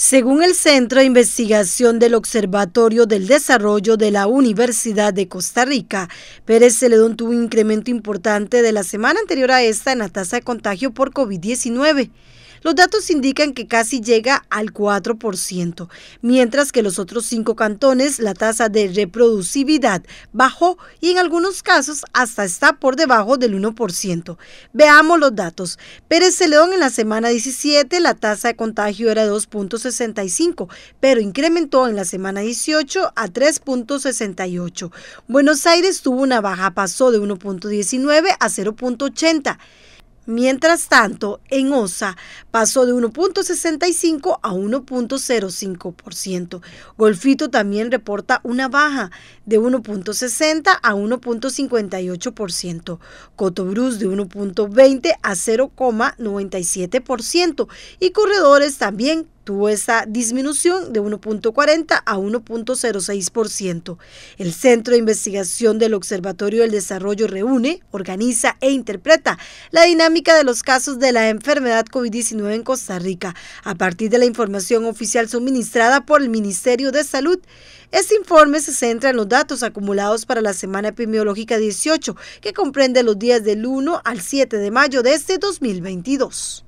Según el Centro de Investigación del Observatorio del Desarrollo de la Universidad de Costa Rica, Pérez Celedón tuvo un incremento importante de la semana anterior a esta en la tasa de contagio por COVID-19. Los datos indican que casi llega al 4%, mientras que los otros cinco cantones la tasa de reproducibilidad bajó y en algunos casos hasta está por debajo del 1%. Veamos los datos. Pérez Celedón en la semana 17 la tasa de contagio era 2.65, pero incrementó en la semana 18 a 3.68. Buenos Aires tuvo una baja, pasó de 1.19 a 0.80. Mientras tanto, en OSA pasó de 1.65 a 1.05%. Golfito también reporta una baja de 1.60 a 1.58%. Cotobrus de 1.20 a 0,97% y corredores también tuvo esa disminución de 1.40 a 1.06%. El Centro de Investigación del Observatorio del Desarrollo reúne, organiza e interpreta la dinámica de los casos de la enfermedad COVID-19 en Costa Rica a partir de la información oficial suministrada por el Ministerio de Salud. Este informe se centra en los datos acumulados para la semana epidemiológica 18, que comprende los días del 1 al 7 de mayo de este 2022.